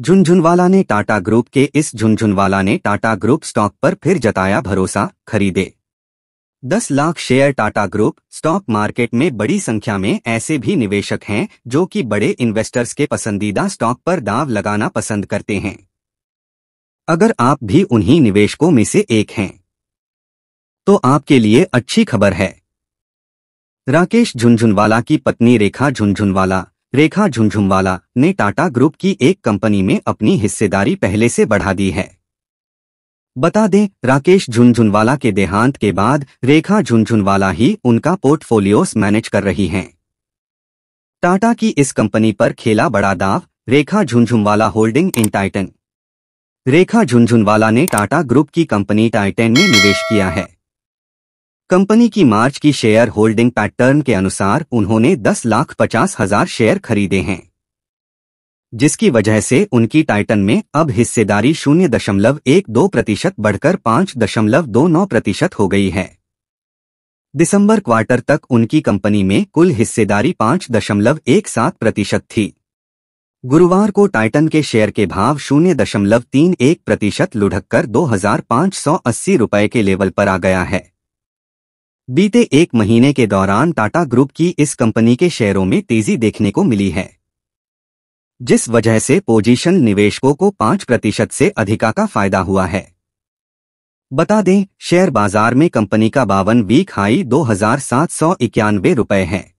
झुंझुनवाला ने टाटा ग्रुप के इस झुंझुनवाला ने टाटा ग्रुप स्टॉक पर फिर जताया भरोसा खरीदे 10 lakh share Tata group stock market में बड़ी संख्या में ऐसे भी निवेशक हैं जो कि बड़े इन्वेस्टर्स के पसंदीदा स्टॉक पर दाव लगाना पसंद करते हैं अगर आप भी उन्हीं निवेशकों में से एक हैं तो आपके लिए अच्छी खबर है राकेश झुंझुनवाला की पत्नी रेखा झुंझुनवाला रेखा झुंझुमवाला ने टाटा ग्रुप की एक कंपनी में अपनी हिस्सेदारी पहले से बढ़ा दी है बता दें राकेश झुंझुनवाला के देहांत के बाद रेखा झुंझुनवाला ही उनका पोर्टफोलियोस मैनेज कर रही हैं टाटा की इस कंपनी पर खेला बड़ा दाव Rekha Jhunjhunwala holding in Titan Rekha Jhunjhunwala ने टाटा ग्रुप की कंपनी टाइटन में निवेश किया है कंपनी की मार्च की शेयर होल्डिंग पैटर्न के अनुसार उन्होंने दस लाख पचास हजार शेयर खरीदे हैं जिसकी वजह से उनकी टाइटन में अब हिस्सेदारी शून्य दशमलव एक दो प्रतिशत बढ़कर पाँच दशमलव दो नौ प्रतिशत हो गई है दिसंबर क्वार्टर तक उनकी कंपनी में कुल हिस्सेदारी पाँच दशमलव एक सात प्रतिशत थी गुरुवार को टाइटन के शेयर के भाव शून्य दशमलव तीन एक प्रतिशत लुढ़क कर दो हजार पाँच सौ अस्सी रुपये के लेवल पर आ गया है बीते एक महीने के दौरान टाटा ग्रुप की इस कंपनी के शेयरों में तेजी देखने को मिली है जिस वजह से पोजीशन निवेशकों को पांच प्रतिशत से अधिका का फायदा हुआ है बता दें शेयर बाजार में कंपनी का बावन वीक हाई दो हजार सात सौ इक्यानवे रुपए है